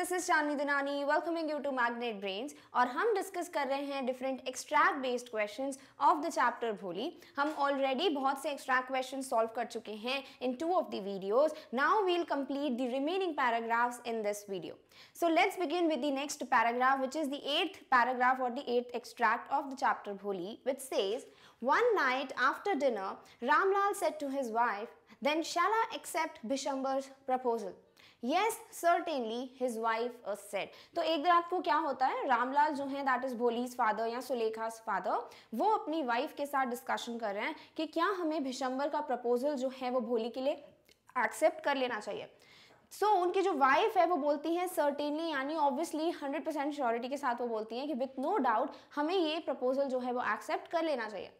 This is Chandni Dunani welcoming you to magnet brains और हम discuss कर रहे हैं different extract based questions of the chapter Bholi हम ऑलरेडी बहुत से एक्सट्रैक्ट क्वेश्चंस सॉल्व कर चुके हैं in two of the videos now we'll complete the remaining paragraphs in this video so let's begin with the next paragraph which is the eighth paragraph और the eighth extract of the chapter Bholi which says one night after dinner Ramlal said to his wife then shall accept Bishambar's proposal yes certainly his wife said तो एक दिन रात को क्या होता है रामलाल जो है दैट इज भोलीज फादर या सुलेखाज फादर वो अपनी वाइफ के साथ डिस्कशन कर रहे हैं कि क्या हमें भिशंबर का प्रपोजल जो है वो भोली के लिए एक्सेप्ट कर लेना चाहिए सो so, उनकी जो वाइफ है वो बोलती हैं सर्टेनली यानी ऑब्वियसली 100 परसेंट श्योरिटी के साथ वो बोलती हैं कि विथ नो डाउट हमें ये प्रपोजल जो है वो एक्सेप्ट कर लेना चाहिए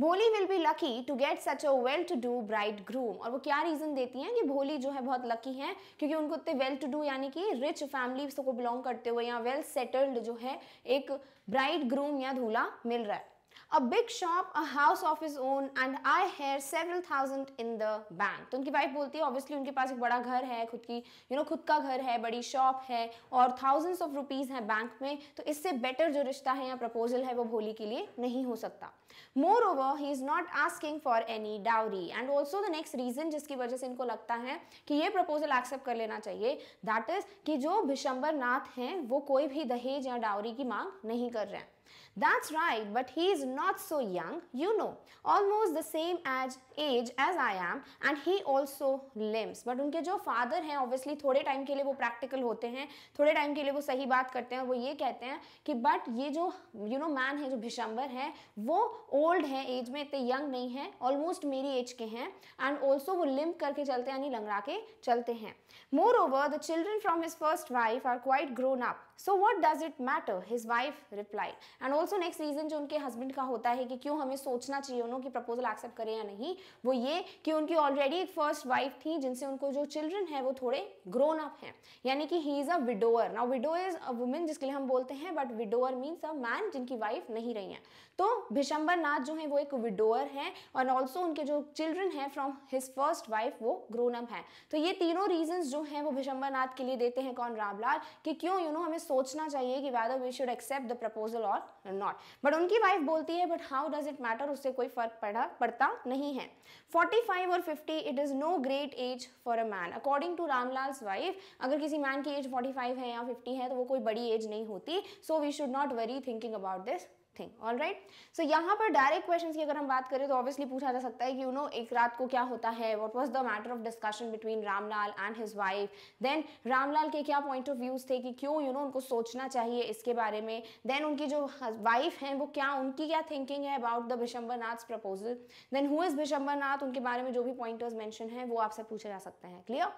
Bholi will be lucky to get such a well to do bridegroom और वो क्या रीज़न देती हैं कि भोली जो है बहुत लकी हैं क्योंकि उनको इतने वेल टू डू यानी कि रिच फैमिली को बिलोंग करते हुए या वेल सेटल्ड जो है एक ब्राइट ग्रूम या धूला मिल रहा है a big shop a house of his own and I hair several thousand in the bank तो उनकी वाइफ बोलती है ऑब्वियसली उनके पास एक बड़ा घर है खुद की यू you नो know, खुद का घर है बड़ी शॉप है और थाउजेंड्स ऑफ रुपीज़ हैं बैंक में तो इससे बेटर जो रिश्ता है या प्रपोजल है वो भोली के लिए नहीं हो सकता moreover he is not asking for any dowry and also the next reason जिसकी वजह से इनको लगता है कि ये प्रपोजल एक्सेप्ट कर लेना चाहिए दैट इज़ कि जो भिशंबर नाथ हैं वो कोई भी दहेज या डाउरी की मांग नहीं कर रहे हैं That's right, but he is not so young, you know. Almost the same as age as I am and he also limps. But उनके जो father हैं obviously थोड़े time के लिए वो practical होते हैं थोड़े time के लिए वो सही बात करते हैं और वो ये कहते हैं कि but ये जो you know man है जो भिशंबर है वो old है age में इतने young नहीं है almost मेरी age के हैं and also वो limp करके चलते हैं यानी लंगड़ा के चलते हैं Moreover, the children from his first wife are quite grown up. So what does it matter? His wife replied. And also also next reason जो उनके हस्बैंड का होता है कि क्यों हमें सोचना चाहिए उन्होंने की प्रपोजल एक्सेप्ट करें या नहीं वो ये कि उनकी ऑलरेडी एक फर्स्ट वाइफ थी जिनसे उनको जो चिल्ड्रन है वो थोड़े ग्रोन अप हैं यानी कि he is a widower now widow is a women जिसके लिए हम बोलते हैं but widower means a man जिनकी वाइफ नहीं रही है तो भिशंबर नाथ जो है वो एक विडोअर है और ऑल्सो उनके जो चिल्ड्रन है फ्रॉम हिज फर्स्ट वाइफ वो ग्रोन अप है तो ये तीनों रीजन जो है वो भिशंबर नाथ के लिए देते हैं कौन रामलाल कि क्यों यू you नो know, हमें सोचना चाहिए कि whether we should accept the proposal और नॉट बट उनकी वाइफ बोलती है but how does it matter उससे कोई फर्क पड़ा पड़ता नहीं है 45 और 50 it is no great age for a man according to Ramlal's wife अगर किसी मैन की एज 45 है या 50 है तो वो कोई बड़ी एज नहीं होती so we should not very thinking about this thing all right so यहाँ पर डायरेक्ट क्वेश्चन की अगर हम बात करें तो ऑब्वियसली पूछा जा सकता है कि यू you नो know, एक रात को क्या होता है what was the matter of discussion between Ramlal and his wife then Ramlal के क्या पॉइंट ऑफ व्यूज थे कि क्यों यू you नो know, उनको सोचना चाहिए इसके बारे में देन उनकी जो वाइफ हैं वो क्या उनकी क्या थिंकिंग है about the Nath proposal then who is Nath उनके बारे में जो भी पॉइंटर्स मैंशन है वो आपसे पूछे जा सकते हैं क्लियर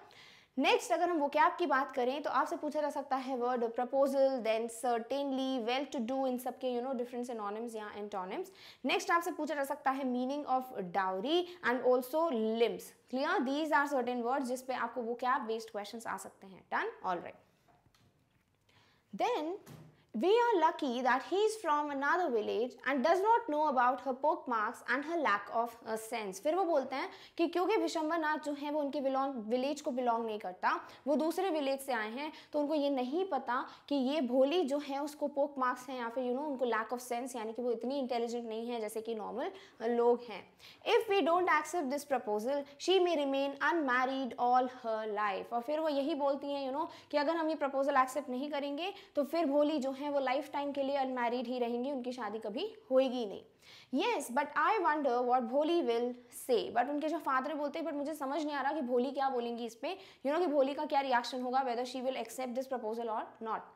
नेक्स्ट अगर हम वो वोकैब की बात करें तो आपसे पूछा जा सकता है word proposal then certainly well to do इन सब के यू नो डिफरेंट सिनोनिम्स या एंटोनिम्स नेक्स्ट आपसे पूछा जा सकता है meaning of dowry and also limbs clear these are certain words जिसपे आपको वो क्या बेस्ड क्वेश्चन आ सकते हैं done all right then We are lucky that he is from another village and does not know about her pock marks and her lack of a uh, sense. फिर वो बोलते हैं कि क्योंकि विशंबरनाथ जो है वो उनके बिलोंग विलेज को बिलोंग नहीं करता वो दूसरे विलेज से आए हैं तो उनको ये नहीं पता कि ये भोली जो है उसको पोक मार्क्स हैं या फिर यू you नो know, उनको लैक ऑफ सेंस यानी कि वो इतनी इंटेलिजेंट नहीं है जैसे कि नॉर्मल uh, लोग हैं if we don't accept this proposal she may remain unmarried all her life और फिर वो यही बोलती हैं यू you नो know, कि अगर हम ये प्रपोजल एक्सेप्ट नहीं करेंगे तो फिर भोली जो है हैं वो लाइफ टाइम के लिए अनमेरिड ही रहेंगी उनकी शादी कभी होएगी नहीं yes but I wonder what Bholi will say but उनके जो फादर बोलते हैं बट मुझे समझ नहीं आ रहा कि भोली क्या बोलेंगी इस पर यू नो कि भोली का क्या रिएक्शन होगा whether she will accept this proposal और not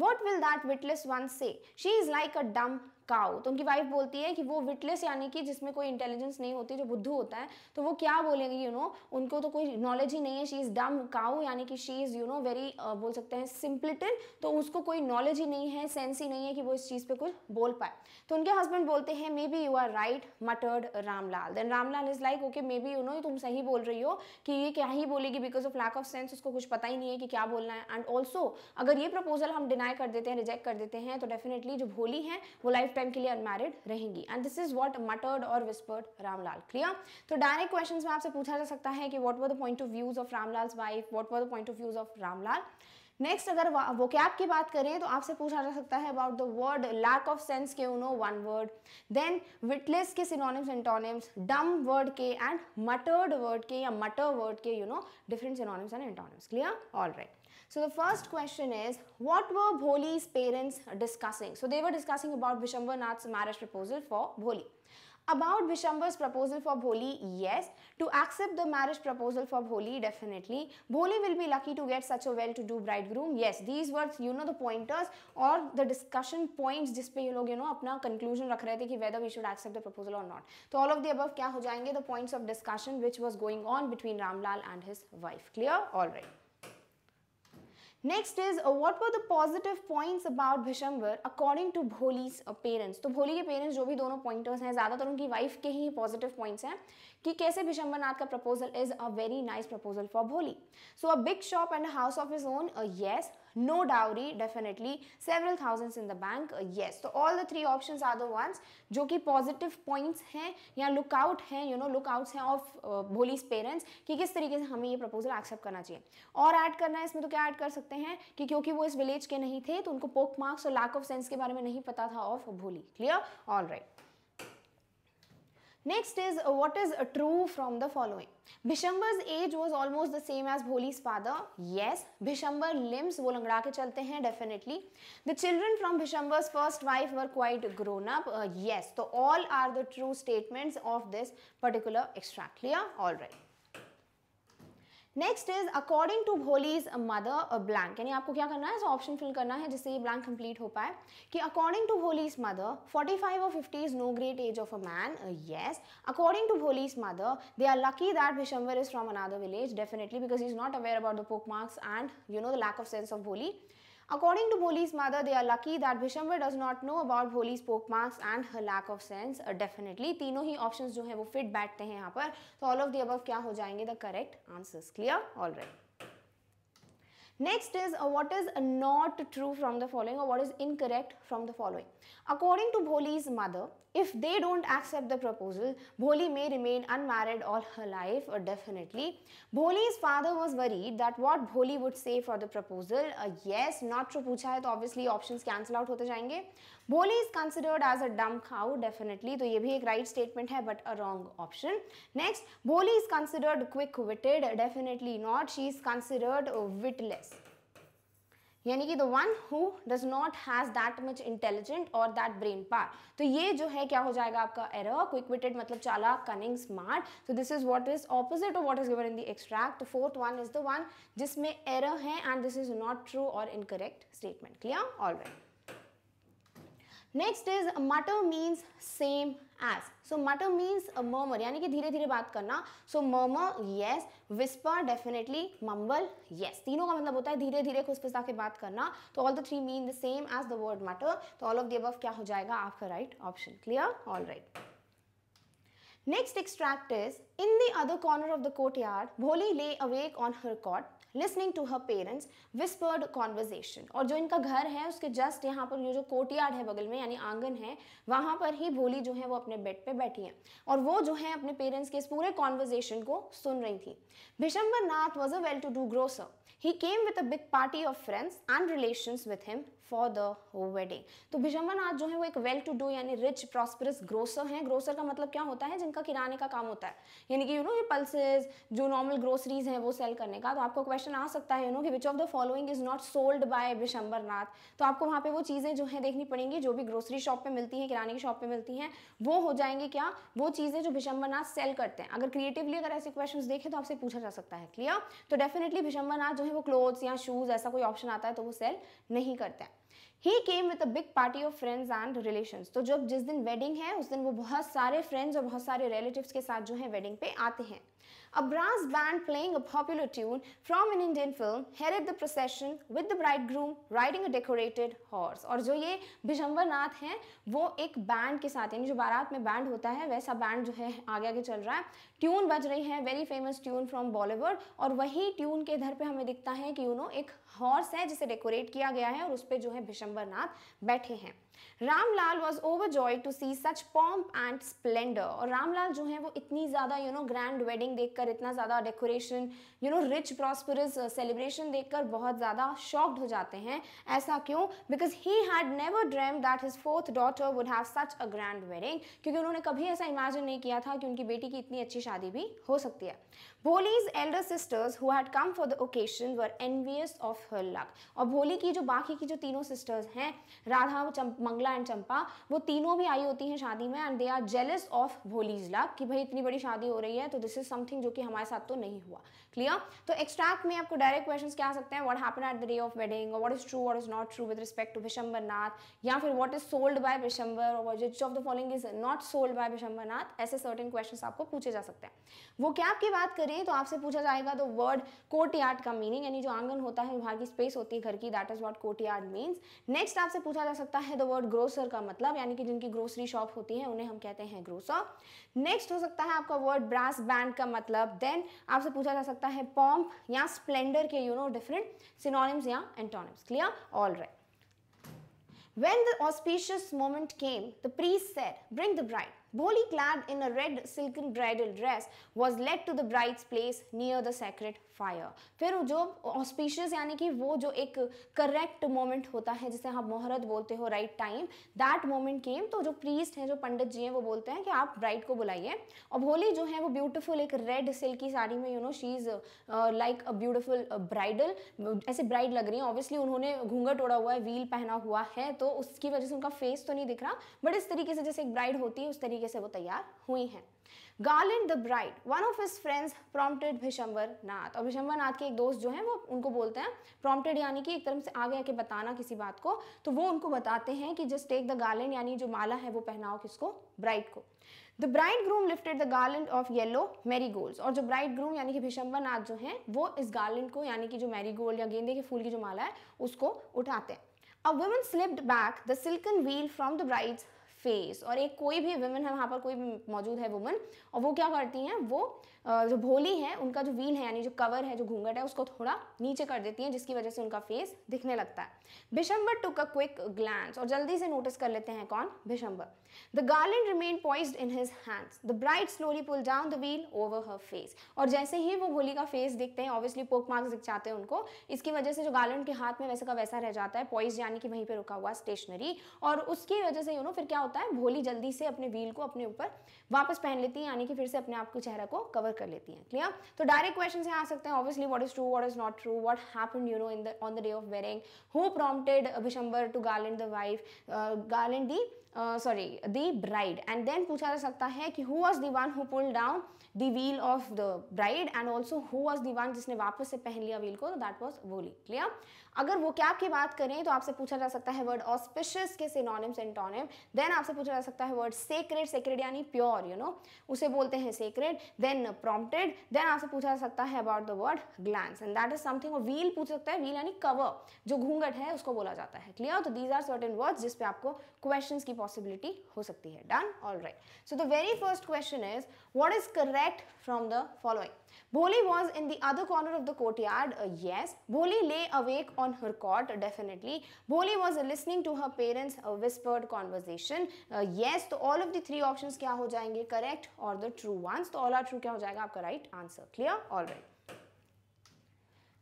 what will that witless one say she is like a dumb cow तो उनकी वाइफ बोलती है कि वो विटलेस यानी कि जिसमें कोई इंटेलिजेंस नहीं होती जो बुद्धू होता है तो वो क्या बोलेंगे यू नो उनको तो कोई नॉलेज ही नहीं है शी इज़ डम काउ यानी कि she is you know very बोल सकते हैं सिंप्लिटन तो उसको कोई नॉलेज ही नहीं है सेंस ही नहीं है कि वो इस चीज़ पर कुछ बोल पाए तो उनके हस्बैंड बोलते हैं maybe you are right muttered Ramlal then Ramlal is like okay maybe you know तुम सही बोल रही हो कि ये क्या ही बोलेगी because of lack of sense उसको कुछ पता ही नहीं है कि क्या बोलना है एंड ऑल्सो अगर ये प्रपोजल हम डिनाई कर देते हैं रिजेक्ट कर देते हैं तो डेफिनेटली जो भोली है वो लाइफ टाइम के लिए अनमैरिड रहेंगी and this is what muttered और विस्पर्ड रामलाल क्लियर तो डायरेक्ट क्वेश्चन में आपसे पूछा जा सकता है कि what were the point of views of Ramlal wife what were the point of views of Ramlal next अगर वो कैप की बात करें तो आपसे पूछा जा सकता है about the word lack of sense के no one word then witless के synonyms antonyms dumb word के एंड मटर्ड वर्ड के या मटर वर्ड के you know different synonyms and antonyms clear all right So the first question is, what were Bholi's parents discussing? So they were discussing about Vishambhar Nath's marriage proposal for Bholi. About Vishambhar's proposal for Bholi, yes. To accept the marriage proposal for Bholi, definitely. Bholi will be lucky to get such a well-to-do bridegroom, yes. These were, you know, the pointers or the discussion points display you log, you know, apna conclusion रख रहे थे whether we should accept the proposal or not. So all of the above क्या हो जाएंगे? The points of discussion which was going on between Ramlal and his wife. Clear? All right. Next is what were the positive points about Bishambar according to Bholi's parents तो भोली के parents जो भी दोनों pointers हैं ज़्यादातर उनकी वाइफ के ही पॉजिटिव पॉइंट्स हैं कि कैसे भिशंबरनाथ नाथ का proposal is a very nice proposal for Bholi so a big shop and house of his own yes no dowry definitely several thousands in the bank yes so all the three options are the ones jo ki positive points hain ya look out hain you know look outs hain of uh, bholi's parents ki kis tarike se hame ye proposal accept karna chahiye aur add karna hai isme to kya add kar sakte hain ki kyunki wo is village ke nahi the to unko poke marks और lack of sense ke bare mein nahi pata tha of bholi clear all right Next is uh, what is uh, true from the following. Bhishambar's age was almost the same as Bholi's father. Yes, Bhishambar limbs वो लंगड़ा के definitely. The children from Bhishambar's first wife were quite grown up. Uh, yes, so all are the true statements of this particular extract. Clear? All right. Next is according to Bholi's mother blank यानी आपको क्या करना है option fill करना है जिससे ये blank complete हो पाए कि अकॉर्डिंग टू भोलीज मदर 45 और 50 is no great age of a man yes according to Bholi's mother they are lucky that Bishambar is from another village definitely because is not aware about the pock marks and you know the lack of sense of Bholi According to Bholi's mother, they are lucky that Bhishambra does not know about Bholi's poke marks and her lack of sense. Uh, definitely तीनों ही options जो हैं वो fit बैठते हैं यहाँ पर So all of the above क्या हो जाएंगे the correct answers. Clear? All right. Next is uh, what is not true from the following or what is incorrect from the following. According to Bholi's mother, if they don't accept the proposal, Bholi may remain unmarried all her life or uh, definitely. Bholi's father was worried that what Bholi would say for the proposal, uh, yes, not true pucha hai, obviously options cancel out hote Bholi is considered as a dumb cow definitely तो ये भी एक right right statement है but a wrong option next Bholi is considered quick witted definitely not she is considered witless यानी कि the one who does not has that much intelligent और that brain power तो ये जो है क्या हो जाएगा आपका एरर क्विक विटेड मतलब चाला कनिंग स्मार्ट तो this is what is opposite of what is given in the extract fourth one is the one जिसमें एरर है and this is not true और incorrect statement clear all right next is mutter means same as so mutter means murmur यानी कि धीरे धीरे बात करना so murmur yes whisper definitely mumble yes तीनों का मतलब होता है धीरे धीरे खुशफिसा के बात करना तो all the three mean the same as the word mutter तो ऑल ऑफ द अबव क्या हो जाएगा आपका right option clear all right next extract is in the other corner of the courtyard Bholi lay awake on her cot listening to her parents whispered conversation और जो इनका घर है उसके जस्ट यहाँ पर ये जो कोर्टयार्ड है बगल में यानी आंगन है वहाँ पर ही भोली जो है वो अपने बेड पे बैठी है और वो जो है अपने पेरेंट्स के इस पूरे कॉन्वर्जेशन को सुन रही थी Bishambar Nath was a well to do grocer he came with a big party of friends and relation with him for the wedding तो भिजम्बरनाथ जो है वो एक वेल टू डू यानी रिच प्रॉस्परस ग्रोसर हैं ग्रोसर का मतलब क्या होता है जिनका किराने का काम होता है यानी कि यू नो ये पल्सेज जो नॉर्मल ग्रोसरीज हैं वो सेल करने का तो आपको क्वेश्चन आ सकता है यू नो कि which of the following is not sold by Bishambarnath तो आपको वहाँ पे वो चीज़ें जो है देखनी पड़ेंगी जो भी ग्रोसरी शॉप पे मिलती हैं किराने की शॉप पे मिलती हैं वो हो जाएंगी क्या वो चीज़ें जो भिशंबरनाथ सेल करते हैं अगर क्रिएटिवली अगर ऐसे क्वेश्चन देखें तो आपसे पूछा जा सकता है क्लियर तो डेफिनेटली भिशंबरनाथ जो है वो क्लोथ्स या शूज़ ऐसा कोई ऑप्शन आता है तो वो सेल नहीं करते हैं he came with a big party of friends and relations तो जब जिस दिन वेडिंग है उस दिन वो बहुत सारे फ्रेंड्स और बहुत सारे रिलेटिव्स के साथ जो है वेडिंग पे आते हैं a brass band playing a popular tune from an Indian film heralded the procession with the bridegroom riding a decorated horse और जो ये भिशंबर नाथ हैं वो एक बैंड के साथ यानी जो बारात में बैंड होता है वैसा बैंड जो है आगे आगे चल रहा है ट्यून बज रही है very famous tune from Bollywood और वही ट्यून के इधर पे हमें दिखता है कि यू नो एक हॉर्स है जिसे डेकोरेट किया गया है और उस पर जो है भिशंबर बैठे हैं Ramlal was overjoyed to see such pomp and splendour और रामलाल जो है वो इतनी ज़्यादा यू नो ग्रैंड वेडिंग देखकर इतना ज़्यादा decoration you know rich prosperous celebration देखकर बहुत ज़्यादा शॉक्ड हो जाते हैं ऐसा क्यों because he had never dreamt that his fourth daughter would have such a grand wedding क्योंकि उन्होंने कभी ऐसा इमेजिन नहीं किया था कि उनकी बेटी की इतनी अच्छी शादी भी हो सकती है Bholi's elder sisters who had come for the occasion were envious of her luck और भोली की जो बाकी की जो तीनों सिस्टर्स हैं राधा मंगला एंड चंपा वो तीनों भी आई होती हैं शादी में and they are jealous of Bholi's luck कि भाई इतनी बड़ी शादी हो रही है तो दिस इज समथिंग जो कि हमारे साथ तो नहीं हुआ क्लियर तो एक्सट्रैक्ट में आपको डायरेक्ट क्वेश्चन क्या सकते हैं what happen at the day of wedding what is true what is not true with respect to Vishambar Nath या फिर what is sold by Vishambar of the following is not sold by Vishambar Nath ऐसे certain question आपको पूछे जा सकते हैं वो क्या आपकी बात करें तो आपसे पूछा जाएगा द वर्ड कोर्ट यार्ड का मीनिंग यानी जो आंगन होता है वहाँ की स्पेस होती है घर की that is what courtyard means next आपसे पूछा जा सकता है द वर्ड ग्रोसर का मतलब यानी कि जिनकी ग्रोसरी शॉप होती है उन्हें हम कहते हैं ग्रोसर नेक्स्ट हो सकता है आपका वर्ड ब्रास बैंड का मतलब देन आपसे पूछा जा सकता है होता है पॉम्प या स्प्लेंडर के यू नो डिफरेंट सिनोनिम्स या antonyms clear all right when the auspicious moment came the priest said bring the bride Bholi, clad in a red silken bridal dress, was led to the bride's place near the sacred fire. फिर जो auspicious यानी कि वो जो एक correct moment होता है जिसे हम मोहरत बोलते हो right time, that moment came तो जो priest हैं जो पंडित जी हैं वो बोलते हैं कि आप bride को बुलाइए और भोली जो है वो beautiful एक red silk की साड़ी में you know she is uh, like a beautiful uh, bridal ऐसे bride लग रही हैं obviously उन्होंने घूंघट ओढ़ा हुआ है wheel पहना हुआ है तो उसकी वजह से उनका face तो नहीं दिख रहा बट इस तरीके से जैसे एक ब्राइड होती है उस तरीके तरीके से वो तैयार हुई हैं garland the bride one of his friends prompted Bhishambar Nath और भिशंबर नाथ के एक दोस्त जो हैं वो उनको बोलते हैं प्रॉम्प्टेड यानी कि एक तरह से आगे आके बताना किसी बात को तो वो उनको बताते हैं कि जस्ट टेक द गार्लिन यानी जो माला है वो पहनाओ किसको ब्राइड को the bridegroom lifted the garland of yellow marigold और जो ब्राइड ग्रूम यानी कि भिशंबर नाथ जो हैं वो इस गार्लैंड को यानी कि जो मैरी गोल्ड या गेंदे के फूल की जो माला है उसको उठाते हैं a woman slipped back the silken veil from the bride's face और एक कोई भी वुमेन है वहाँ पर कोई भी मौजूद है वुमेन और वो क्या करती हैं वो जो भोली है उनका जो व्हील है यानी जो कवर है जो घूंघट है उसको थोड़ा नीचे कर देती हैं जिसकी वजह से उनका फेस दिखने लगता है Bishambar took a quick glance और जल्दी से नोटिस कर लेते हैं कौन Bishambar the garland remain poised in his hands the bride slowly pull down the veil over her face और जैसे ही वो भोली का फेस देखते हैं ऑब्वियसली पोक मार्क्स दिख जाते हैं उनको इसकी वजह से जो गार्लिन के हाथ में वैसे का वैसा रह जाता है पॉइज यानी कि वहीं पर रुका हुआ स्टेशनरी और उसकी वजह से यू नो फिर क्या होता है भोली जल्दी से अपने व्हील को अपने ऊपर वापस पहन लेती है यानी कि फिर से अपने आप को चेहरा को कवर कर लेती हैं क्लियर तो डायरेक्ट क्वेश्चन यहाँ आ सकते हैं obviously what is true what is not true what happen you know in the on the day of wedding who prompted Abhishambar to garland the wife garland the sorry the bride and then पूछा जा सकता है कि who was the one who pull down the veil of the bride and also who was the one जिसने वापस से पहन लिया व्हील को दैट वॉज वोली क्लियर अगर वो कैब की बात करें तो आपसे पूछा जा सकता है वर्ड ऑस्पिशियस के सिनोनिम्स एंड टोनिम देन आपसे पूछा जा सकता है वर्ड सेक्रेड सेक्रेड यानी प्योर यू नो उसे बोलते हैं सेक्रेड देन प्रॉम्प्टेड देन आपसे पूछा जा सकता है about the word glance and that is something और व्हील पूछ सकता है व्हील यानी कवर जो घूंघट है उसको बोला जाता है क्लियर तो दीज आर सर्टेन वर्ड्स जिसपे आपको क्वेश्चन की पॉसिबिलिटी हो सकती है done all right so the very first question is what is correct from the following Bholi was in the other corner of the courtyard yes Bholi lay awake on her cot definitely Bholi was listening to her parents whispered conversation yes तो all of the three option क्या हो जाएंगे correct और the true ones तो all are true क्या हो जाएगा आपका right answer clear all right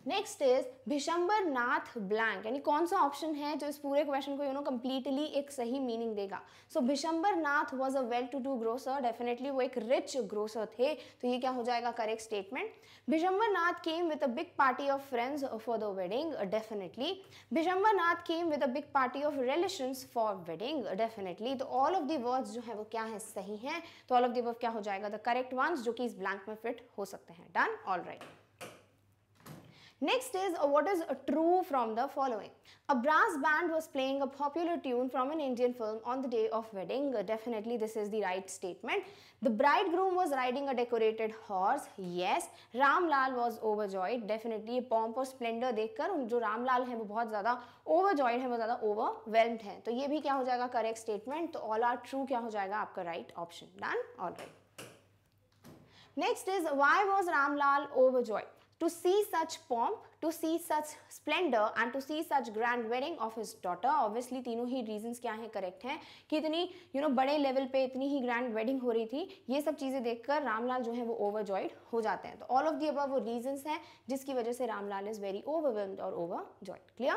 next is Bhishambar Nath blank यानी कौन सा ऑप्शन है जो इस पूरे क्वेश्चन को यू नो कम्प्लीटली एक सही मीनिंग देगा so Bhishambar Nath was a well to do grocer definitely वो एक रिच ग्रोसर थे तो ये क्या हो जाएगा correct statement Bhishambar Nath came with a big party of friends for the wedding definitely Bhishambar Nath came with a big party of relation for wedding definitely तो all of the words जो है वो क्या है सही हैं तो ऑल ऑफ दी वर्ड क्या हो जाएगा द करेक्ट वंस जो कि इस ब्लैंक में फिट हो सकते हैं done all right Next is uh, what is uh, true from the following. A brass band was playing a popular tune from an Indian film on the day of wedding. Uh, definitely this is the right statement. The bridegroom was riding a decorated horse. Yes. Ram Lal was overjoyed. Definitely pomp और splendor देखकर जो Lal है वो बहुत ज़्यादा overjoyed है वो ज़्यादा overwhelmed है तो ये भी क्या हो जाएगा correct statement. तो all are true क्या हो जाएगा आपका right option. Done? All right. Next is why was Ram Lal overjoyed? To see such pomp, to see such splendor and to see such grand wedding of his daughter, obviously tino ही reasons kya hai correct hai ki itni you know bade level pe itni hi grand wedding ho rahi thi ye sab cheeze dekhkar ramlal jo hai wo overjoyed ho jate hain तो all of the above वो reasons hai jiski wajah se ramlal is very overwhelmed or overjoyed clear?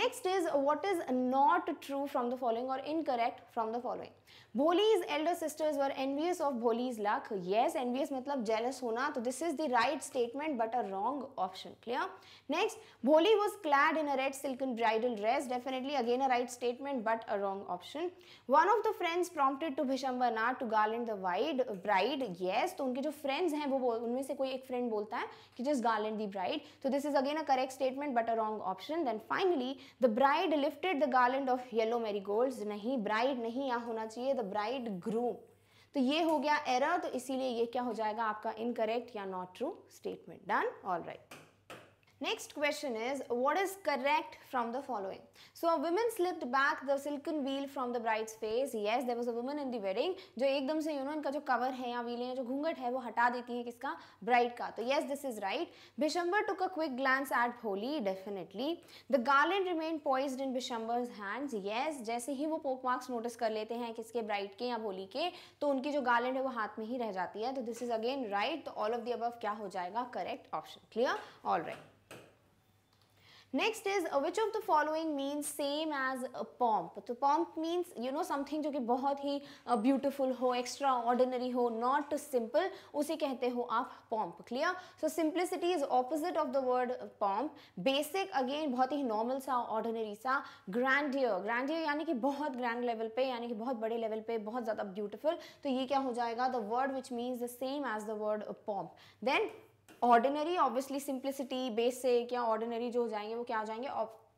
Next is what is not true from the following or incorrect from the following. Bholi's elder sisters were envious of Bholi's luck yes envious मतलब jealous होना तो this is the right statement but a wrong option clear next Bholi was clad in a red silk bridal dress definitely again a right statement but a wrong option one of the friends prompted to Bhishambarnath to garland the wide bride yes तो उनके जो friends हैं वो उनमें से कोई एक friend बोलता है कि जस्ट गार्लैंड दी ब्राइड तो this is again a correct statement but a wrong option then finally the bride lifted the garland of yellow merry नहीं ब्राइड नहीं यहाँ होना चाहिए चाहिए द ब्राइड ग्रूम तो ये हो गया एरर तो इसीलिए ये क्या हो जाएगा आपका इनकरेक्ट या not true statement done all right Next question is what is correct from the following? So a woman slipped back the silken from from the bride's face. Yes, there was a woman in the wedding जो एकदम से you know इनका जो cover है या wheel है जो घूंघट है वो हटा देती है किसका ब्राइड का तो yes this is right Bishambar took a quick glance at Bholi definitely the garland remain poised in Bishambar hands yes जैसे ही वो पोक मार्क्स नोटिस कर लेते हैं किसके ब्राइड के या भोली के तो उनकी जो गार्लेंड है वो हाथ में ही रह जाती है तो दिस इज अगेन राइट तो ऑल ऑफ द अबव क्या हो जाएगा correct option clear all right next is which of the following means same as pomp तो pomp means you know something जो कि बहुत ही ब्यूटिफुल uh, हो एक्स्ट्रा ऑर्डिनरी हो नॉट सिंपल उसे कहते हो आप pomp clear so simplicity is opposite of the word pomp basic again बहुत ही नॉर्मल सा ऑर्डिनरी सा ग्रैंडियर ग्रैंडियर यानी कि बहुत ग्रैंड लेवल पे यानी कि बहुत बड़े लेवल पे बहुत ज़्यादा ब्यूटिफुल तो ये क्या हो जाएगा the word which means the same as the word pomp then ordinary obviously simplicity basic या ऑर्डिनरी जो हो जाएंगे वो क्या हो जाएंगे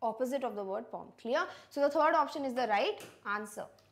opposite of the word form clear so the third option is the right answer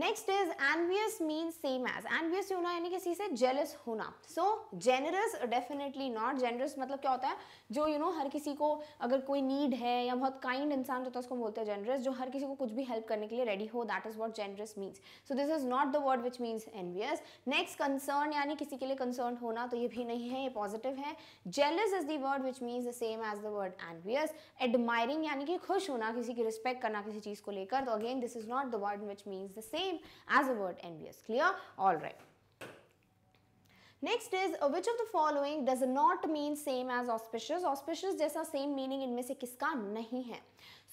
next is envious mean same as envious होना यानी किसी से जेलस होना so generous definitely not generous मतलब क्या होता है जो यू you नो know, हर किसी को अगर कोई नीड है या बहुत काइंड इंसान होता है उसको बोलते हैं जेनरस जो हर किसी को कुछ भी हेल्प करने के लिए रेडी हो that is what generous means so this is not the word which means envious next concern यानी किसी के लिए कंसर्न होना तो ये भी नहीं है ये पॉजिटिव है jealous is the word which means the same as the word envious admiring यानी कि खुश होना किसी की रिस्पेक्ट करना किसी चीज़ को लेकर तो again this is not the word which means the same same as the word envious. Clear? Alright. Next is which of the following does not mean same as auspicious auspicious जैसा same meaning इनमें से किसका नहीं है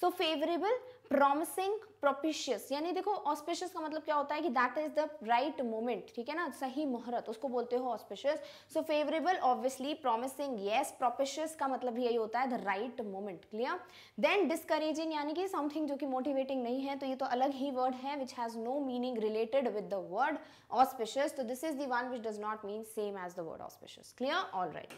so favourable promising propitious यानी देखो auspicious का मतलब क्या होता है कि that is the right moment ठीक है ना सही मुहूर्त उसको बोलते हो auspicious so favourable obviously promising yes propitious का मतलब यही होता है the right moment clear then discouraging यानी कि समथिंग जो कि मोटिवेटिंग नहीं है तो ये तो अलग ही वर्ड है which has no meaning related with the word auspicious तो this is the one which does not mean same as the word auspicious clear all right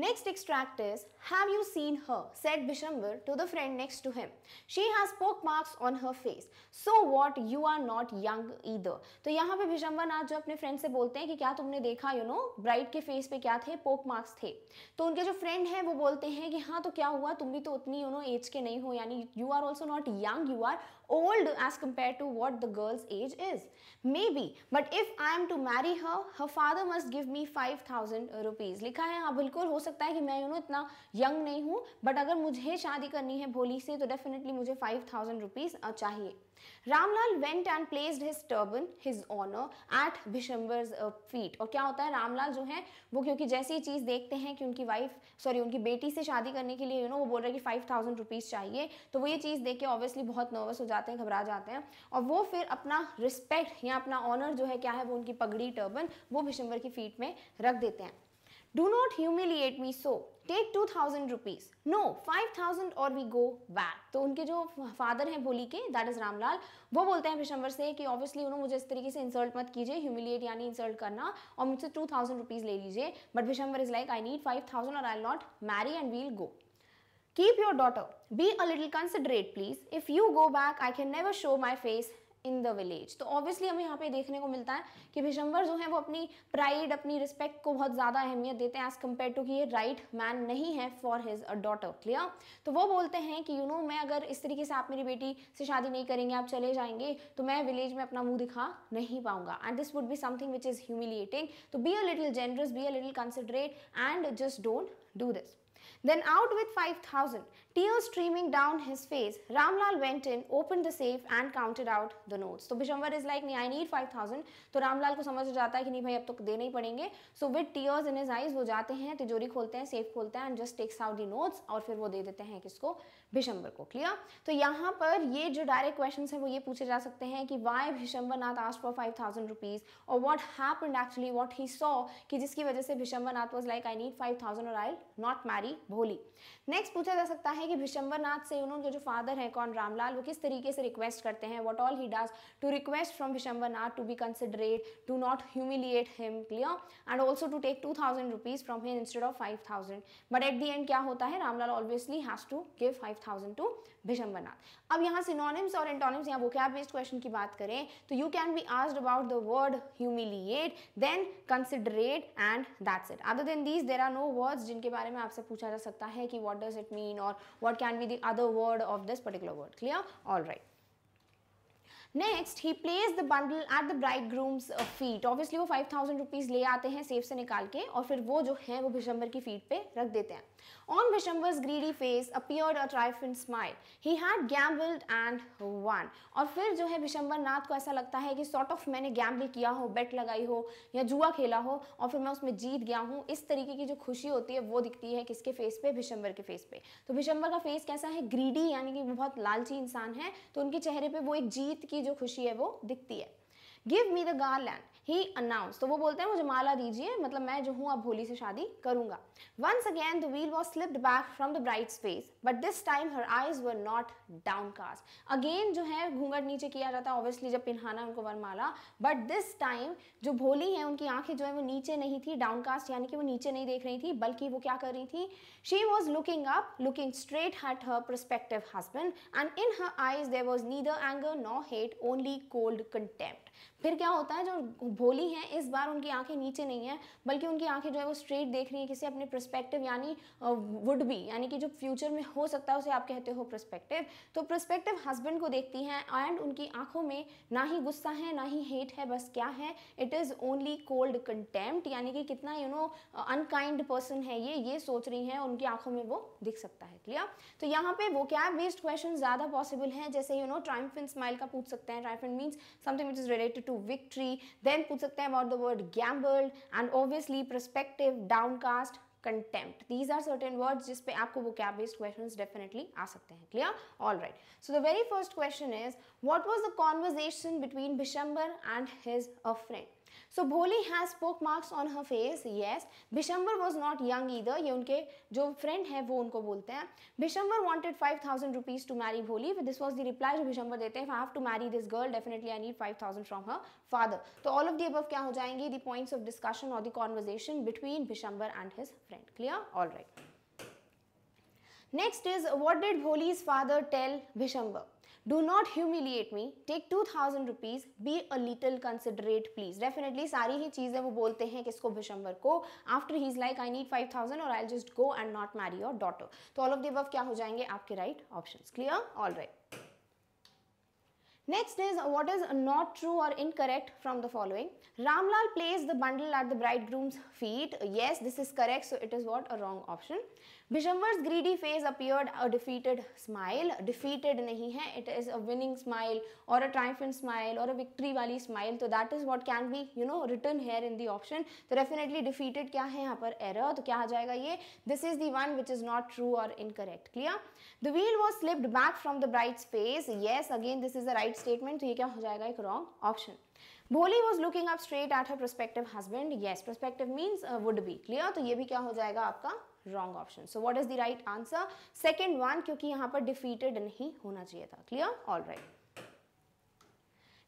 Next extract is Have you seen her? said Bishambur to the friend next to him. She has poke marks on her face. So what? You are not young either. तो यहाँ पे भिशंबर नाथ जो अपने friend से बोलते हैं कि क्या तुमने देखा यू नो ब्राइड के फेस पे क्या थे पोक मार्क्स थे तो उनके जो फ्रेंड है वो बोलते हैं कि हाँ तो क्या हुआ तुम भी तो उतनी यू नो एज के नहीं हो यानी you are also not young you are old as compared to what the girl's age is. Maybe, but if I am to marry her, her father must give me 5000 rupees. लिखा है हाँ बिल्कुल हो सकता है कि मैं यू नो इतना यंग नहीं हूँ बट अगर मुझे शादी करनी है भोली से तो डेफिनेटली मुझे 5000 रुपीस चाहिए Ramlal went and placed his turban his honour at Vishambar's feet और क्या होता है रामलाल जो है वो क्योंकि जैसे ही चीज़ देखते हैं कि उनकी वाइफ सॉरी उनकी बेटी से शादी करने के लिए यू नो वो बोल रहे हैं कि फाइव थाउजेंड रुपीज़ चाहिए तो वो ये चीज़ देख के ऑब्वियसली बहुत नर्वस हो जाते हैं घबरा जाते हैं और वो फिर अपना रिस्पेक्ट या अपना ऑनर जो है क्या है वो उनकी पगड़ी टर्बन वो विशंबर की फीट में रख देते हैं do not humiliate me so take two thousand rupees no five thousand और वी गो बैक तो उनके जो फादर हैं भोली के दैट इज रामलाल वो बोलते हैं विशंबर से कि ऑब्वियसली उन्होंने मुझे इस तरीके से इंसल्ट मत कीजिए ह्यूमिलिएट यानी इंसल्ट करना और मुझसे टू थाउजेंड रुपीज ले लीजिए but Vishambar is like I need five thousand और I not marry and will go keep your daughter be a little considerate please if you go back I can never show my face in the village तो obviously हमें यहाँ पे देखने को मिलता है कि भिशंबर जो है वो अपनी प्राइड अपनी रिस्पेक्ट को बहुत ज़्यादा अहमियत देते हैं एज कम्पेयर टू कि ये राइट मैन नहीं है फॉर हिज डॉटर क्लियर तो वो बोलते हैं कि यू you नो know, मैं अगर इस तरीके से आप मेरी बेटी से शादी नहीं करेंगे आप चले जाएंगे तो मैं विलेज में अपना मुंह दिखा नहीं पाऊंगा and this would be something which is humiliating तो be a little generous be a little considerate and just don't do this Then out with 5,000. Tears streaming down his face, Ramlal went in, opened the safe and counted out the notes. so Bishamwar is like, नहीं, I need 5,000. तो Ramlal ko samajh जाता hai ki nahi bhai ab to देने ही padenge So with tears in his eyes wo जाते hain tijori kholte hain safe kholte hain and just takes out the notes aur fir wo de dete hain kisko भिशंबर को clear तो यहाँ पर ये जो direct question है वो ये पूछे जा सकते हैं कि why Bhishambar Nath asked for five thousand rupees और what happen actually what he saw कि जिसकी वजह से Bhishambar Nath was like I need five thousand और I not marry Bholi next पूछा जा सकता है कि नाथ से उनके जो फादर हैं कौन रामलाल वो किस तरीके से रिक्वेस्ट करते हैं what all he does to request from Nath to be considerate to not humiliate him clear and also to take two thousand rupees from him instead of five thousand but at the end क्या होता है Ramlal obviously has to give five thousand to Bhishambarnath अब यहाँ synonyms और antonyms यहाँ क्या based question की बात करें तो you can be asked about the word humiliate then considerate and that's it other than these there are no words जिनके बारे में आपसे पूछा जा सकता है कि वॉट डज इट मीन और what can be the other word of this particular word clear all right next he place the bundle at the bridegroom's feet obviously वो फाइव थाउजेंड रुपीज़ ले आते हैं safe से निकाल के और फिर वो जो है वो भिशंबर की फीट पे रख देते हैं On Vishamva's greedy face appeared a triumphant smile. He had gambled and won. और फिर जो है विशंबर नाथ को ऐसा लगता है कि sort of मैंने gamble किया हो bet लगाई हो या जुआ खेला हो और फिर मैं उसमें जीत गया हूँ इस तरीके की जो खुशी होती है वो दिखती है किसके फेस पे विशंबर के फेस पे तो विशंबर का फेस कैसा है ग्रीडी यानी कि वो बहुत लालची इंसान है तो उनके चेहरे पे वो एक जीत की जो खुशी है वो दिखती है give me the garland he announce तो वो बोलते हैं मुझे माला दीजिए मतलब मैं जो हूँ अब होली से शादी करूंगा once again the veil was slipped back from the bride's face but this time her eyes were not cast again जो है घूंघट नीचे किया जाता है ऑब्वियसली जब पिन्हाना उनको वरमाला बट दिस टाइम जो भोली है उनकी आंखें जो है वो नीचे नहीं थी डाउन कास्ट यानी कि वो नीचे नहीं देख रही थी बल्कि वो क्या कर रही थी she was looking up looking straight at her prospective husband and in her eyes there was neither anger no hate only cold contempt फिर क्या होता है जो भोली हैं इस बार उनकी आंखें नीचे नहीं है बल्कि उनकी आंखें जो है वो स्ट्रेट देख रही हैं किसी अपने प्रस्पेक्टिव यानी वुड बी यानी कि जो फ्यूचर में हो सकता है उसे आप कहते हो प्रस्पेक्टिव तो प्रस्पेक्टिव हस्बैंड को देखती हैं एंड उनकी आंखों में ना ही गुस्सा है ना ही हेट है बस क्या है it is only cold contempt यानी कि कितना यू नो अनकाइंड पर्सन है ये ये सोच रही हैं उनकी आंखों में वो दिख सकता है क्लियर तो यहाँ पे वो क्या बेस्ड क्वेश्चन ज़्यादा पॉसिबल हैं जैसे यू नो ट्राइम्फिन स्माइल का पूछ सकते हैं triumphant means something which is related related to victory. Then put sakte about the word gambled and obviously perspective, downcast, contempt these are certain words जिस पे आपको vocab based questions definitely आ सकते हैं clear all right so the very first question is what was the conversation between Bishamber and his a friend so Bholi has pock marks on her face yes Bishamber was not young either ये उनके जो friend है वो उनको बोलते हैं Bishamber wanted five thousand rupees to marry Bholi this was the reply जो भिशंबर देते हैं have to marry this girl definitely I need five thousand from her father तो ऑल ऑफ दी अबव क्या हो जाएंगे द पॉइंट्स ऑफ डिस्कशन और the conversation between Bishamber and his friend clear all right next is what did Bholi's father tell Bishamber do not humiliate me take two thousand rupees be a little considerate please definitely सारी ही चीज़ें वो बोलते हैं किसको भिशंबर को after he is like I need five thousand और I just go and not marry your daughter तो ऑल ऑफ दी द क्या हो जाएंगे आपके right option clear all right next Next is what is not true or from the following Ramlal places the bundle at the bridegroom's feet yes this is correct so it is what a wrong option Bishamvar's greedy face appeared a defeated smile. Defeated नहीं है, it is a winning smile or a triumphant smile or a victory वाली smile. तो that is what can be you know written here in the option. तो definitely defeated क्या है यहाँ पर error. तो क्या आ जाएगा ये? This is the one which is not true or incorrect. Clear? The wheel was slipped back from the bride's face. Yes, again this is the right statement. तो ये क्या हो जाएगा एक wrong option. Bholi was looking up straight at her prospective husband yes prospective means would be clear तो ये भी क्या हो जाएगा आपका wrong option so what is the right answer second one क्योंकि यहां पर डिफीटेड नहीं होना चाहिए था clear all right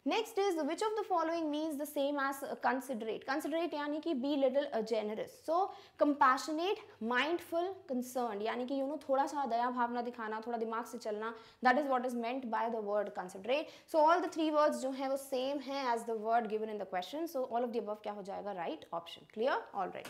next is which of the following means the same as considerate considerate यानी कि be little generous so compassionate mindful concern यानी कि यू नो थोड़ा सा दया भावना दिखाना थोड़ा दिमाग से चलना that is what is meant by the word considerate so all the three words जो है वो सेम है as the word given in the question so all of the above क्या हो जाएगा right option clear all right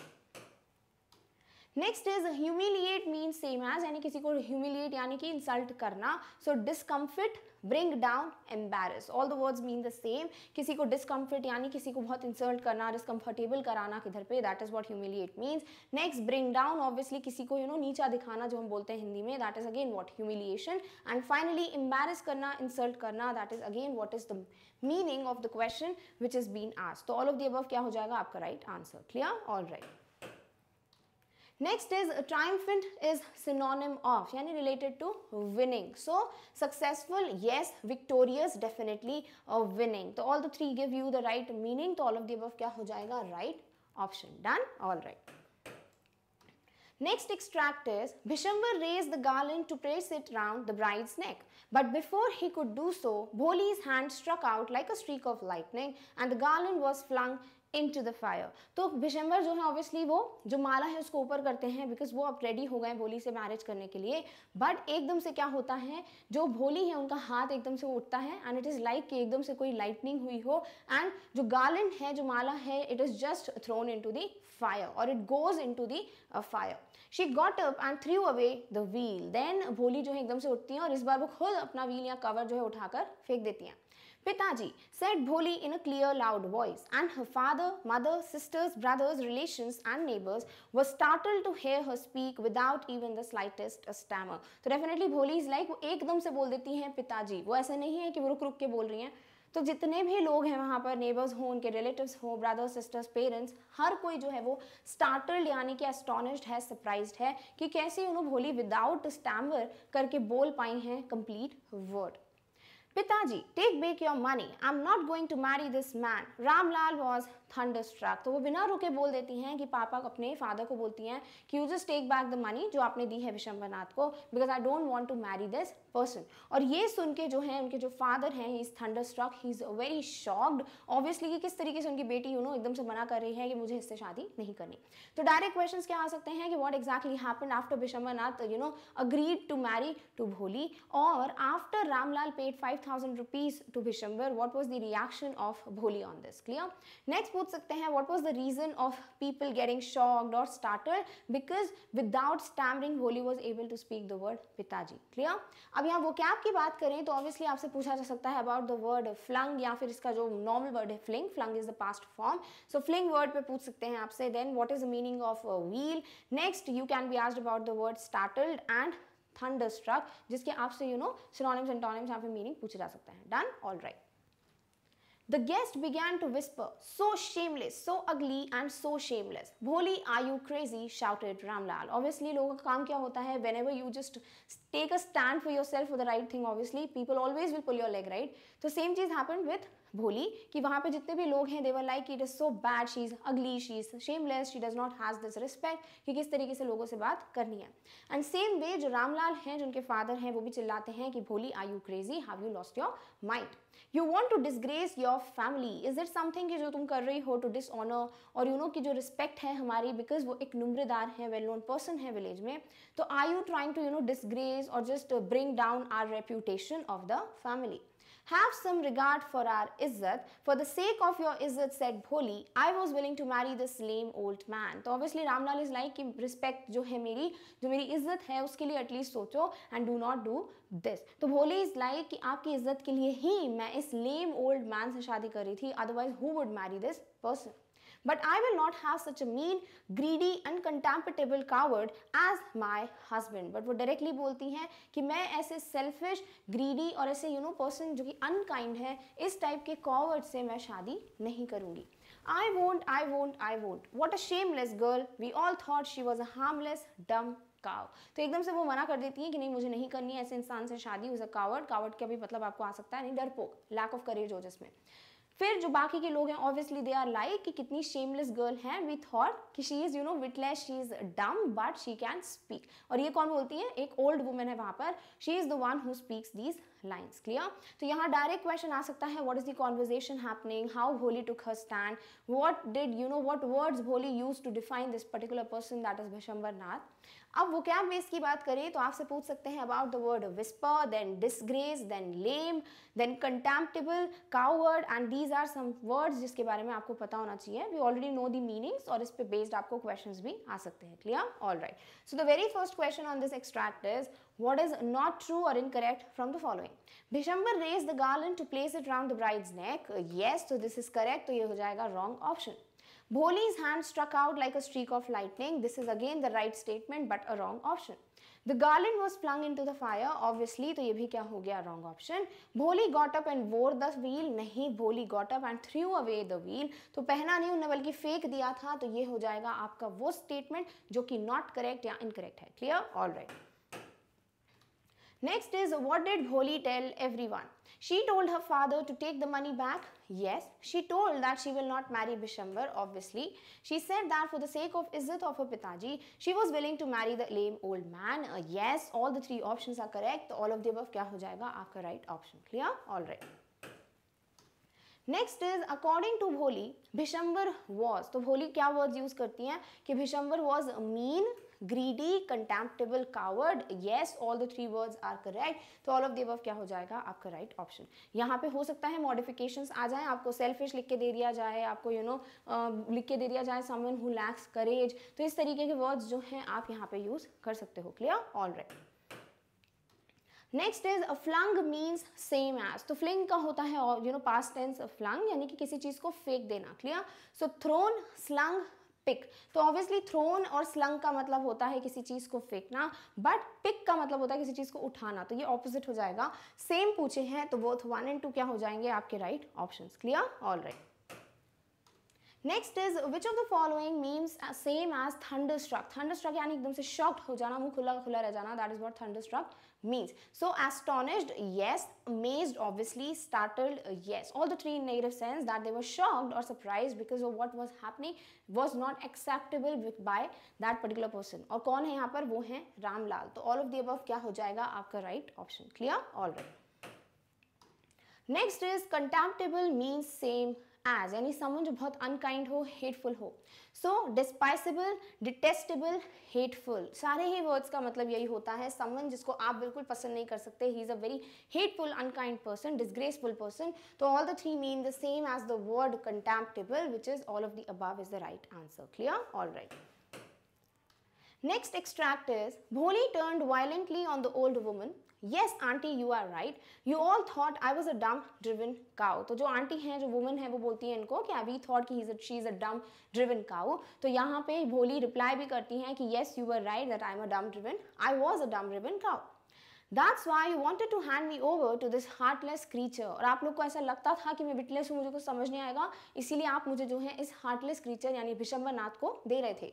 next is humiliate mean same as यानी किसी को ह्यूमिलिएट यानी कि इंसल्ट करना so discomfort bring down embarrass all the words mean the same किसी को डिसकम्फर्ट यानी किसी को बहुत इंसल्ट करना डिसकम्फर्टेबल कराना किधर पे that is what humiliate means next bring down obviously किसी को यू you नो know, नीचा दिखाना जो हम बोलते हैं हिंदी में that is again what humiliation and finally embarrass करना इंसल्ट करना that is again what is the meaning of the question which is been आज तो ऑल ऑफ द अबव क्या हो जाएगा आपका right answer clear all right Next is triumphant is synonym of, yani related to winning. So successful, yes, victorious, definitely uh, winning. So all the three give you the right meaning. So all of the above kya ho jayega? Right option. Done? Alright. Next extract is Bishamber raised the garland to place it round the bride's neck. But before he could do so, Boli's hand struck out like a streak of lightning and the garland was flung into the fire तो विशंबर जो है obviously वो जो माला है उसको ऊपर करते हैं बिकॉज वो अब रेडी हो गए भोली से मैरिज करने के लिए बट एकदम से क्या होता है जो भोली है उनका हाथ एकदम से उठता है एंड इट इज़ लाइक कि एकदम से कोई लाइटनिंग हुई हो एंड जो गार्लैंड है जो माला है it is just thrown into the fire और it goes into the fire she got up and threw away the veil then Bholi जो है एकदम से उठती है और इस बार वो खुद अपना व्हील या कवर जो है उठाकर फेंक देती हैं Pitaji said Bholi in a clear, loud voice, and her father, mother, sisters, brothers, relations, and neighbors were startled to hear her speak without even the slightest uh, stammer. तो definitely Bholi is like वो एकदम से बोल देती हैं पिताजी वो ऐसा नहीं है कि वो रुक रुक के बोल रही हैं तो जितने भी लोग हैं वहाँ पर नेबर्स हों उनके रिलेटिव्स हों ब्रदर्स सिस्टर्स पेरेंट्स हर कोई जो है वो स्टार्टल्ड यानी कि एस्टोनिश्ड है सरप्राइज है कि कैसे उन्होंने भोली विदाउट स्टैमर करके बोल पाई हैं complete word Pitaji, take back your money. I'm not going to marry this man. Ramlal was thunder struck तो वो बिना रुके बोल देती हैं कि पापा अपने फादर को बोलती हैं कि you just take back the money जो आपने दी है विशंबरनाथ को because I don't want to marry this person और ये सुन के जो है उनके जो फादर हैं is thunder struck he is very shocked obviously कि किस तरीके से उनकी बेटी यू नो एकदम से मना कर रही है कि मुझे इससे शादी नहीं करनी तो डायरेक्ट क्वेश्चन क्या आ सकते हैं कि what exactly happen after Vishambarnath you know agreed to marry to Bholi और after Ramlal paid five thousand rupees to Vishamber what was the reaction of Bholi on this clear next पूछ सकते हैं what was the reason of people getting shocked और startled because without stammering Bholi was able to speak the word Pitaji clear अब यहाँ वो कैब की बात करें तो ऑब्वियसली आपसे पूछा जा सकता है अबाउट द वर्ड फ्लंग या फिर इसका जो नॉर्मल वर्ड है fling flung is the past form so fling word पे पूछ सकते हैं आपसे then what is the meaning of veil next you can be asked about the word startled and thunder struck जिसके आपसे you know synonyms and antonyms यहाँ पे meaning पूछा जा सकता है done all right The guest began to whisper, So shameless, so ugly and so shameless. Bholi, are you crazy? shouted Ramlal. Obviously, लोगों का काम क्या होता है Whenever you just take a stand for yourself for the right thing, obviously, people always will pull your leg, right? So, same thing happened with भोली कि वहाँ पे जितने भी लोग हैं they're like it is so bad she is ugly she is shameless she does not has this respect कि किस तरीके से लोगों से बात करनी है एंड सेम वे जो रामलाल हैं जिनके फादर हैं वो भी चिल्लाते हैं कि Bholi are you crazy have you lost your mind you want to disgrace your family is it something जो तुम कर रही हो टू डिसऑनर और यू नो की कि जो रिस्पेक्ट है हमारी बिकॉज वो एक नुमरेदार है वेल नोन पर्सन है विलेज में तो are you trying to you know disgrace और just bring down our reputation of the family Have some regard for our izzat. For the sake of your izzat, said Bholi, I was willing to marry this lame old man. So obviously Ramlal is like कि respect जो है मेरी जो मेरी Izzat है उसके लिए at least सोचो and do not do this. तो Bholi is like कि आपकी Izzat के लिए ही मैं इस lame old man से शादी कर रही थी otherwise who would marry this person? but I will not have such a mean, greedy, and contemptible coward as my husband. But wo directly bolti hain ki main aise selfish, greedy aur aise you know person jo ki unkind hai is type ke coward se main shaadi nahi karungi I won't, I won't, I won't. What a shameless girl. We all thought she was a harmless, dumb काव तो एकदम से वो मना कर देती है कि नहीं मुझे नहीं करनी है ऐसे इंसान से शादी उसे कावड़ कावड़ के भी मतलब आपको आ सकता है नहीं डरपोक लैक ऑफ करेज हो जिसमें फिर जो बाकी के लोग हैं ऑब्वियसली दे आर लाइक कि कितनी शेमलेस गर्ल है वी थॉट कि she is you know witless she is dumb but she can speak और ये कौन बोलती है एक ओल्ड वुमेन है वहां पर she is the one who speaks these lines clear तो यहाँ direct question आ सकता है what is the conversation happening how Bholi took her stand what did you know what words Bholi used to define this particular person that is Bhashambar Nath अब वो vocab base की बात करें तो आपसे पूछ सकते हैं about the word whisper then disgrace then lame then contemptible coward and these are some words जिसके बारे में आपको पता होना चाहिए we already know the meanings और इस पे बेस्ड आपको क्वेश्चंस भी आ सकते हैं clear all right so the very first question on this extract is What is not true or incorrect from the following? Bhishambar raised the garland to place it round the bride's neck. Yes, so this is correct. तो ये हो जाएगा wrong option. Bholi's hand struck out like a streak of lightning. This is again the right statement but a wrong option. The garland was flung into the fire. Obviously, तो ये भी क्या हो गया wrong option. Bholi got up and wore the wheel. नहीं Bholi got up and threw away the wheel. तो पहना नहीं उन्हें बल्कि फेंक दिया था तो ये हो जाएगा आपका वो statement जो कि not correct या incorrect है. Clear? All right. Next is what did Bholi tell everyone? She told her father to take the money back. Yes, she told that she will not marry Bishambar obviously. She said that for the sake of izzat of her Pitaji, she was willing to marry the lame old man. Uh, yes, all the three options are correct. All of the above kya ho jayega? Aapka right option. Clear? Alright. Next is according to Bholi Bishamber was तो भोली क्या word use करती हैं कि Bishamber was mean greedy contemptible coward yes all the three words are correct तो all of the क्या हो जाएगा आपका राइट right ऑप्शन यहाँ पे हो सकता है मॉडिफिकेशन आ जाए आपको सेल्फिश लिख के दे दिया जाए आपको यू नो लिख के दे दिया जाए समन हु लैक्स करेज तो इस तरीके के वर्ड्स जो हैं आप यहाँ पे यूज़ कर सकते हो clear all right next is flung means same as तो फ्लिंग का होता है you know past tense flung यानी कि किसी चीज़ को फेंक देना clear so thrown slung pick तो ऑब्वियसली थ्रोन और स्लंग का मतलब होता है किसी चीज़ को फेंकना बट पिक का मतलब होता है किसी चीज़ को उठाना तो ये ऑपोजिट हो जाएगा सेम पूछे हैं तो बोथ वन एंड टू क्या हो जाएंगे आपके right option clear all right next is which of the following means same as thunder struck thunder struck यानी एकदम से शॉक्ट हो जाना मुंह खुला खुला रह जाना that is what thunder struck means. So astonished, yes. Amazed, obviously. Startled, yes. All the three in negative sense that they were shocked or surprised because of what was happening was not acceptable with by that particular person. or kon hai yahan par wo हैं ramlal so all of the above kya ho jayega aapka right option clear all right next is contemptible means same as यानी someone जो बहुत unkind हो hateful हो सो डिस्पाइसिबल detestable hateful सारे ही words का मतलब यही होता है समन जिसको आप बिल्कुल पसंद नहीं कर सकते he is a very hateful unkind person disgraceful person तो all the three mean the same as the word contemptible which is all of the above is the right answer clear all right next extract is Bholi turned violently on the old woman yes aunty you are right you all thought I was a dumb driven cow तो जो aunty हैं जो woman है वो बोलती हैं इनको कि वी थॉट कि she is a dumb driven cow तो यहाँ पे भोली रिप्लाई भी करती हैं कि yes you are right that I am a dumb driven I was a dumb driven cow that's why you wanted to hand me over to this heartless creature और आप लोग को ऐसा लगता था कि मैं विटलेस हूँ मुझे कुछ समझ नहीं आएगा इसीलिए आप मुझे जो है इस हार्टलेस क्रीचर यानी नाथ को दे रहे थे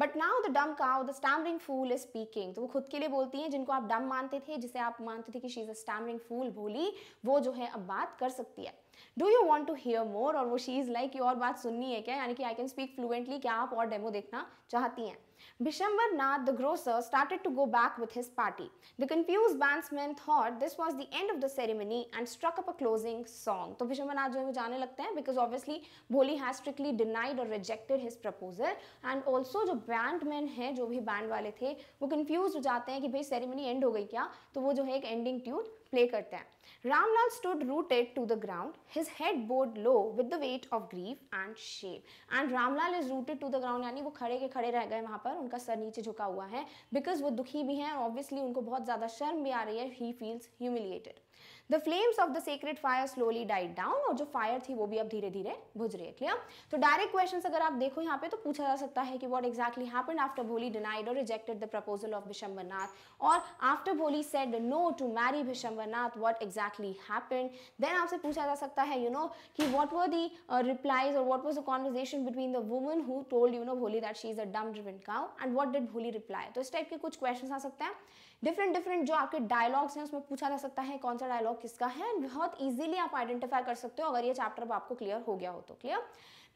but now the dumb cow the stammering fool is speaking तो वो खुद के लिए बोलती हैं जिनको आप डम मानते थे जिसे आप मानते थे कि she is a stammering fool Bholi वो जो है अब बात कर सकती है do you want to hear more और वो शी इज़ लाइक ये और बात सुननी है क्या यानी कि आई कैन स्पीक फ्लुएंटली क्या आप और डेमो देखना चाहती हैं Bishambar Nath the grocer started to go back with his party. The confused bandsmen thought this was the end of the ceremony and struck up a closing song. तो Bishambar Nath जो है वो जाने लगते हैं because obviously Bholi has strictly denied or rejected his proposal and also जो bandmen हैं जो भी band वाले थे वो confused हो जाते हैं कि भाई ceremony end हो गई क्या तो वो जो है एक ending tune प्ले करते हैं Ramlal stood rooted to the ground his head bowed low with the weight of grief and shame and Ramlal is rooted to the ground यानी वो खड़े के खड़े रह गए वहां पर उनका सर नीचे झुका हुआ है बिकॉज वो दुखी भी है ऑब्वियसली उनको बहुत ज्यादा शर्म भी आ रही है he feels humiliated the flames of the secret fire slowly died down और जो फायर थी वो भी अब धीरे धीरे बुझ रही है क्लियर तो डायरेक्ट क्वेश्चन अगर आप देखो यहाँ पे तो पूछा जा सकता है कि what exactly happen after Bholi denied और rejected the proposal of Bishambernath और after Bholi said no to marry Bishambernath what exactly happen then आपसे पूछा जा सकता है यू नो कि वॉट वर दी रिप्लाईज और what was the conversation between the woman who told you know Bholi that she is a dumb driven cow and what did Bholi reply तो इस type के कुछ क्वेश्चन आ सकते हैं डिफरेंट डिफरेंट जो आपके डायलॉग्स हैं उसमें पूछा जा सकता है कौन सा डायलॉग किसका है बहुत इजीली आप आइडेंटिफाई कर सकते हो अगर ये चैप्टर आपको क्लियर हो गया हो तो क्लियर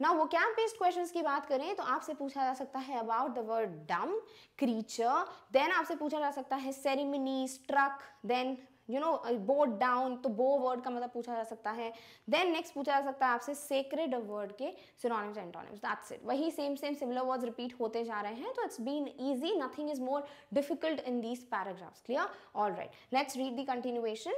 ना वो कैम बेस्ड क्वेश्चन की बात करें तो आपसे पूछा जा सकता है about the word dumb creature then आपसे पूछा जा सकता है ceremony struck then you know bowed down तो बो वर्ड का मतलब पूछा जा सकता है देन नेक्स्ट पूछा जा सकता है आपसे सेक्रेड वर्ड के सिनोनिम्स एंटोनिम्स दैट्स इट वही same same similar words repeat होते जा रहे हैं तो it's been easy nothing is more difficult in these paragraphs clear all right let's read the continuation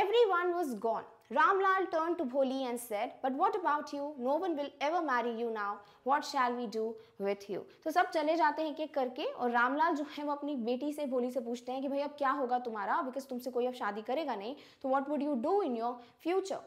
every one was gone Ramlal turned to Bholi and said, But what about you? No one will ever marry you now. What shall we do with you? तो सब चले जाते हैं एक करके और रामलाल जो है वो अपनी बेटी से भोली से पूछते हैं कि भाई अब क्या होगा तुम्हारा बिकॉज तुमसे कोई अब शादी करेगा नहीं तो what would you do in your future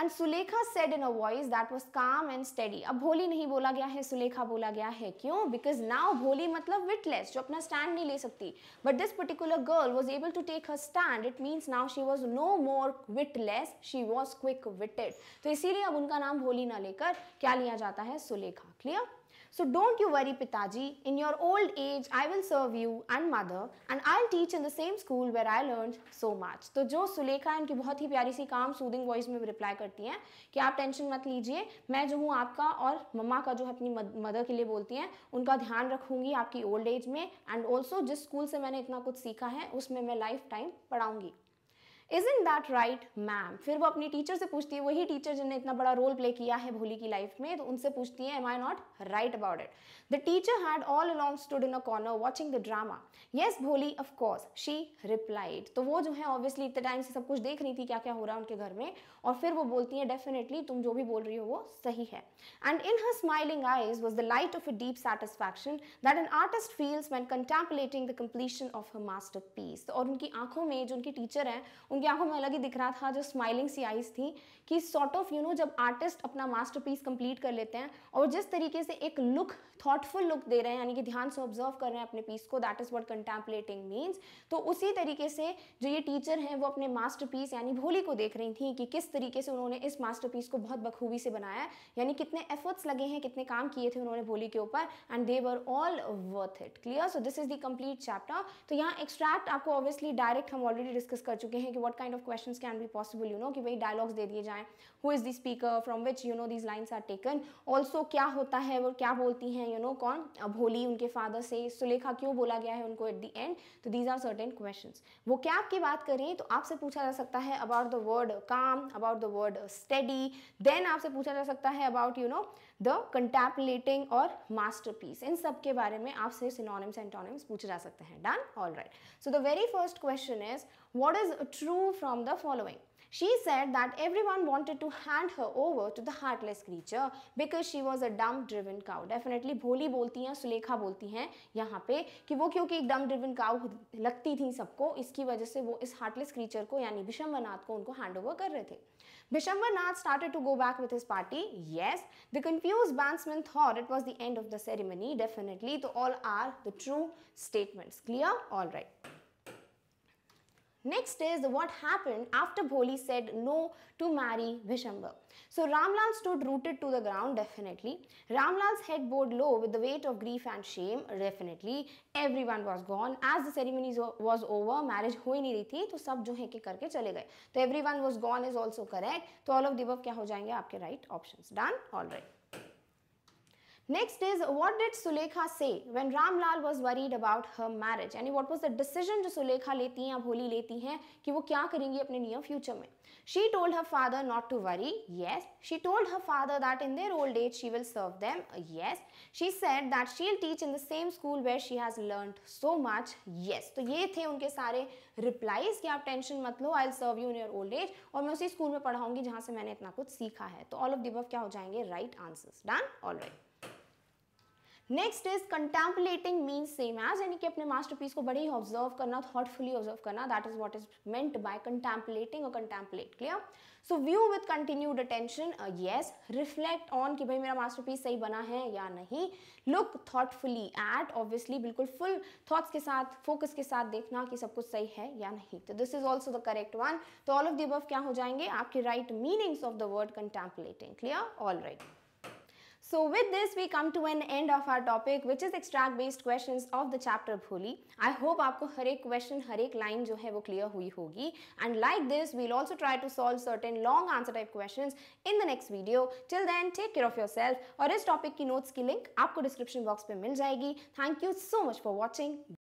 and Sulekha said in a voice that was calm and steady अब भोली नहीं बोला गया है सुलेखा बोला गया है क्यों बिकॉज नाउ भोली मतलब विटलेस जो अपना स्टैंड नहीं ले सकती but this particular girl was able to take her stand it means now she was no more witless she was quick witted तो इसीलिए अब उनका नाम भोली ना लेकर क्या लिया जाता है Sulekha clear So don't you worry Pitaji, in your old age I will serve you and mother and I'll teach in the same school where I learned so much. तो जो सुलेखा इनकी बहुत ही प्यारी सी काम सूदिंग वॉइस में रिप्लाई करती हैं कि आप टेंशन मत लीजिए मैं जो हूँ आपका और मम्मा का जो अपनी मदर के लिए बोलती हैं उनका ध्यान रखूँगी आपकी ओल्ड एज में एंड ऑल्सो जिस स्कूल से मैंने इतना कुछ सीखा है उसमें मैं लाइफ टाइम पढ़ाऊँगी isn't that right ma'am फिर वो अपनी टीचर से पूछती है वही टीचर जिन्हें इतना बड़ा रोल प्ले किया है भोली की लाइफ में तो उनसे पूछती है am I not right about it the teacher had all along stood in a corner watching the drama yes Bholi of course she replied तो वो जो है ऑब्वियसली इतने टाइम से सब कुछ देख रही थी क्या क्या हो रहा है उनके घर में और फिर वो बोलती है डेफिनेटली तुम जो भी बोल रही हो वो सही है and in her smiling eyes was the light of a deep satisfaction that an artist feels when contemplating the completion of her masterpiece और उनकी आंखों में जो उनकी टीचर हैं उन उनकी आंखों में अलग ही दिख रहा था जो स्माइलिंग सी आईज थी कि सॉर्ट ऑफ यू नो जब आर्टिस्ट अपना मास्टरपीस कंप्लीट कर लेते हैं और जिस तरीके से एक लुक थॉटफुल लुक दे रहे हैं यानी कि ध्यान से ऑब्जर्व कर रहे हैं अपने पीस को that is what contemplating means तो उसी तरीके से जो ये टीचर हैं वो अपने मास्टर यानी भोली को देख रही थी कि किस तरीके से उन्होंने इस मास्टर को बहुत बखूबी से बनाया यानी कितने एफर्ट्स लगे हैं कितने काम किए थे उन्होंने भोली के ऊपर and they were all worth it clear so this is the complete chapter तो यहाँ एक्सट्रैक्ट आपको ऑब्वियसली डायरेक्ट हम ऑलरेडी डिस्कस कर चुके हैं कि what what kind of questions can be possible you know कि भाई dialogues दे दिए जाएं who is the speaker from which you know these lines are taken also क्या होता है वो क्या बोलती हैं you know कौन भोली उनके फादर से सुलेखा क्यों बोला गया है उनको at the end तो these are certain questions वो कैब की बात करें तो आपसे पूछा जा सकता है about the word calm about the word steady then आपसे पूछा जा सकता है about you know the contemplating और masterpiece इन सब के बारे में आपसे synonyms एंटोनिम्स पूछे जा सकते हैं done all right so the very first question is What is true from the following? She said that everyone wanted to hand her over to the heartless creature because she was a dumb driven cow. Definitely bholi bolti hain sulekha bolti hain yahan pe ki wo kyunki ek dumb driven cow lagti thi sabko iski wajah se wo is heartless creature ko yani Bishambernath ko unko hand over kar rahe the Bishambanath started to go back with his party. Yes, the confused bandsman thought it was the end of the ceremony. Definitely, to all are the true statements. Clear? All right. Next is what happened after Bholi said no to marry Vishamba. So Ramlal stood rooted to the ground definitely. Ramlal's head bowed low with the weight of grief and shame definitely. Everyone was gone. As the ceremony was over, marriage हो nahi नहीं रही थी तो सब जो है कि करके चले गए तो every one was gone is also correct तो ऑल ऑफ दिबव क्या हो जाएंगे आपके right option done all Next is what did Sulekha say when Ramlal was worried about her marriage? यानी what was the decision जो Sulekha लेती हैं या भोली लेती हैं कि वो क्या करेंगी अपने नियर फ्यूचर में She told her father not to worry. Yes. She told her father that in their old age she will serve them. Yes. She said that she'll teach in the same school where she has learned so much. Yes. तो ये थे उनके सारे replies कि आप tension मत लो I will serve you in your old age और मैं उसी स्कूल में पढ़ाऊंगी जहाँ से मैंने इतना कुछ सीखा है तो ऑल ऑफ दिबव क्या हो जाएंगे right answers done all right next is contemplating mean same as यानी कि अपने पीस को बड़े ही ऑब्जर्व करना थॉटफुली ऑब्जर्व करना that is what is meant by contemplating और contemplate clear so view with continued attention yes reflect on कि भाई मेरा मास्टर पीस सही बना है या नहीं लुक थॉटफुली एट ऑब्वियसली बिल्कुल फुल थॉट्स के साथ फोकस के साथ देखना कि सब कुछ सही है या नहीं तो this is also the correct one तो ऑल ऑफ द क्या हो जाएंगे आपके right meanings of the word contemplating clear all right So with this we come to an end of our topic which is extract based questions of the chapter Bholi. I hope आपको हर एक question हर एक line जो है वो clear हुई होगी and like this we'll also try to solve certain long answer type questions in the next video. Till then take care of yourself और इस topic की notes की link आपको description box पे मिल जाएगी. Thank you so much for watching.